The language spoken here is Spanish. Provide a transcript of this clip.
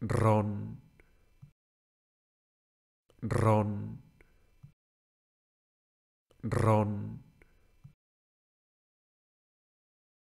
ron, ron, ron.